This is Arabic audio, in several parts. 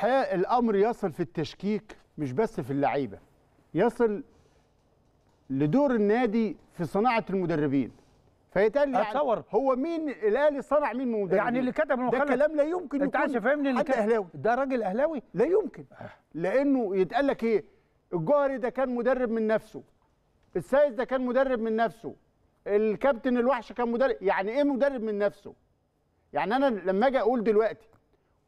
الحقيقه الامر يصل في التشكيك مش بس في اللعيبه يصل لدور النادي في صناعه المدربين فيتقال يعني أتصور. هو مين الاهلي صنع مين مدرب يعني اللي كتب انه ده كلام لا يمكن انت عايز تفهمني اللي اهلاوي ده راجل اهلاوي لا يمكن لانه يتقال لك ايه الجوهري ده كان مدرب من نفسه السايس ده كان مدرب من نفسه الكابتن الوحش كان مدرب يعني ايه مدرب من نفسه يعني انا لما اجي اقول دلوقتي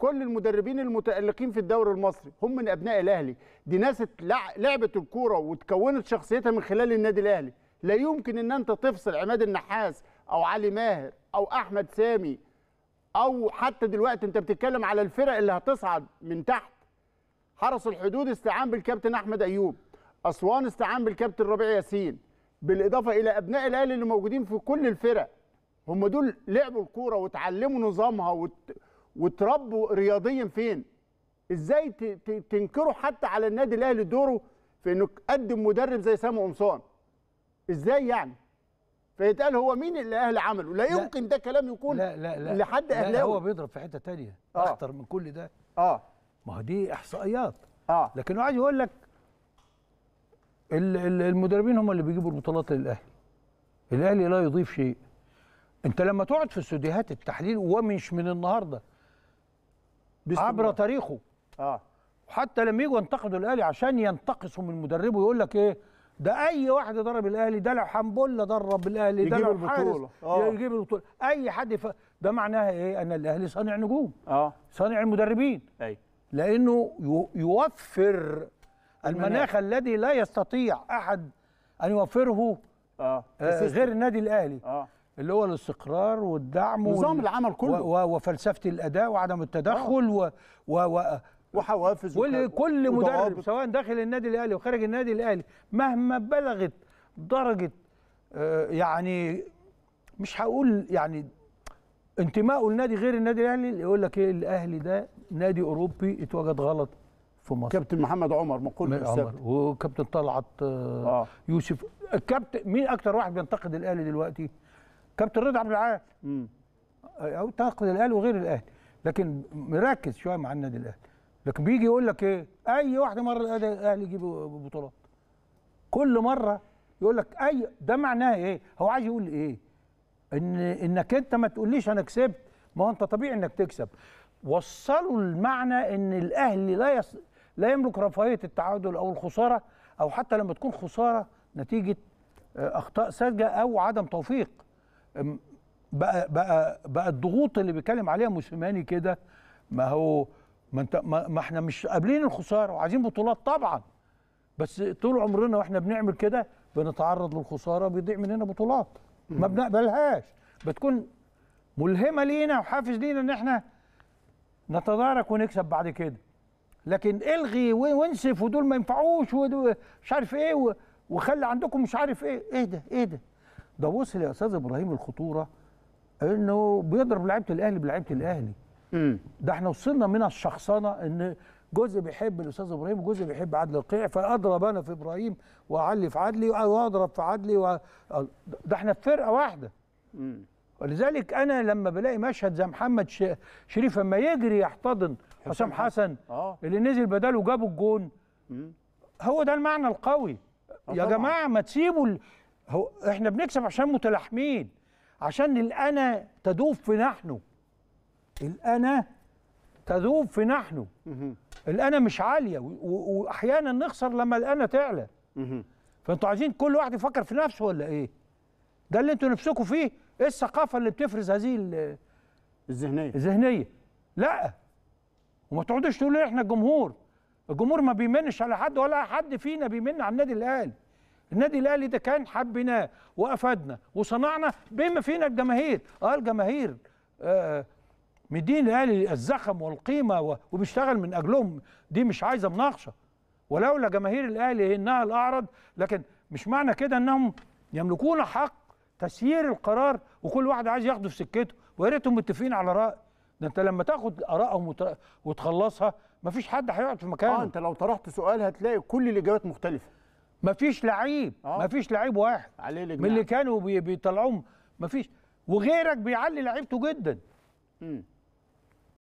كل المدربين المتألقين في الدوري المصري هم من أبناء الأهلي دي ناس لعبت الكورة وتكونت شخصيتها من خلال النادي الأهلي لا يمكن أن أنت تفصل عماد النحاس أو علي ماهر أو أحمد سامي أو حتى دلوقتي أنت بتتكلم على الفرق اللي هتصعد من تحت حرس الحدود استعان بالكابتن أحمد أيوب أسوان استعان بالكابتن ربيع ياسين بالإضافة إلى أبناء الأهلي اللي موجودين في كل الفرق هم دول لعبوا الكورة وتعلموا نظامها وت... وتربوا رياضيا فين ازاي تنكروا حتى على النادي الاهلي دوره في انه قدم مدرب زي سامي قمصان ازاي يعني فيتقال هو مين اللي الاهلي عمله لا, يمكن ده كلام يكون لا لا لا لحد اهلاوي لا هو بيضرب في حته ثانيه آه من كل ده اه ما هو دي احصائيات اه لكن هو عايز يقول لك المدربين هم اللي بيجيبوا البطولات للاهلي الاهلي لا يضيف شيء انت لما تقعد في استوديوهات التحليل ومش من النهارده عبر تاريخه اه حتى لما يجوا ينتقدوا الاهلي عشان ينتقصوا من مدربه يقول لك ايه ده اي واحد ضرب الاهلي ده لو حنبله ضرب الاهلي ده لو البطوله آه. يجيب البطوله اي حد ف... ده معناها ايه ان الاهلي صانع نجوم اه صانع المدربين اي لانه يوفر المناخ الذي لا يستطيع احد ان يوفره آه. آه غير النادي الاهلي آه. اللي هو الاستقرار والدعم نظام وال... العمل كله و... وفلسفه الاداء وعدم التدخل و... و... و... وحوافز وكل وك... مدرب سواء داخل النادي الاهلي وخارج النادي الاهلي مهما بلغت درجه آه يعني مش هقول يعني انتمائه لنادي غير النادي الاهلي يقول لك ايه الاهلي ده نادي اوروبي اتوجد غلط في مصر كابتن محمد عمر مقوله عمر وكابتن طلعت آه. آه. يوسف الكابتن مين اكتر واحد بينتقد الاهلي دلوقتي كابتن رضا عبد العال او تنقد الاهلي وغير الاهلي لكن مركز شويه مع النادي الاهلي لكن بيجي يقول لك ايه اي واحده مره الاهلي يجيب بطولات كل مره يقول لك اي ده معناه ايه هو عايز يقول ايه ان انك انت ما تقوليش انا كسبت ما هو انت طبيعي انك تكسب وصلوا المعنى ان الاهلي لا يص... لا يملك رفاهيه التعادل او الخساره او حتى لما تكون خساره نتيجه آه، اخطاء ساذجه او عدم توفيق بقى بقى بقى الضغوط اللي بيتكلم عليها موسيماني كده ما هو ما انت ما احنا مش قابلين الخساره وعايزين بطولات طبعا بس طول عمرنا واحنا بنعمل كده بنتعرض للخساره بيضيع مننا بطولات ما بنقبلهاش بتكون ملهمه لينا وحافز لينا ان احنا نتدارك ونكسب بعد كده لكن الغي وانسف ودول ما ينفعوش ومش عارف ايه وخلي عندكم مش عارف ايه ايه ده ايه ده ده وصل يا استاذ ابراهيم الخطوره انه بيضرب لعيبه الاهلي بلعيبه الاهلي ده احنا وصلنا من الشخصنه ان جزء بيحب الاستاذ ابراهيم وجزء بيحب عدلي القيعي فاضرب انا في ابراهيم واعلي في عدلي واضرب في عدلي و... ده احنا في فرقه واحده ولذلك انا لما بلاقي مشهد زي محمد ش... شريف لما يجري يحتضن حسام حسن آه. اللي نزل بداله وجابوا الجون هو ده المعنى القوي آه يا طبعا. جماعه ما تسيبوا ال... هو احنا بنكسب عشان متلاحمين عشان الانا تذوب في نحنه الانا تذوب في نحنه الانا مش عاليه واحيانا نخسر لما الانا تعلى فانتوا عايزين كل واحد يفكر في نفسه ولا ايه ده اللي انتوا نفسكم فيه ايه الثقافه اللي بتفرز هذه الذهنيه الذهنيه لا وما تقعدوش تقولوا احنا الجمهور الجمهور ما بيمنش على حد ولا حد فينا بيمن على النادي الاهلي النادي الاهلي ده كان حبيناه وافادنا وصنعنا بما فينا الجماهير اه الجماهير آه مدين الاهلي الزخم والقيمه وبيشتغل من اجلهم دي مش عايزه مناقشه ولولا جماهير الاهلي انها الاعرض لكن مش معنى كده انهم يملكون حق تسيير القرار وكل واحد عايز ياخده في سكته ويا ريتهم متفقين على راي ده انت لما تاخد ارائهم وتخلصها مفيش حد هيقعد في مكانه اه انت لو طرحت سؤال هتلاقي كل الاجابات مختلفه مفيش لعيب أوه. مفيش لعيب واحد من اللي كانوا بيطلعوهم مفيش وغيرك بيعلي لعيبته جدا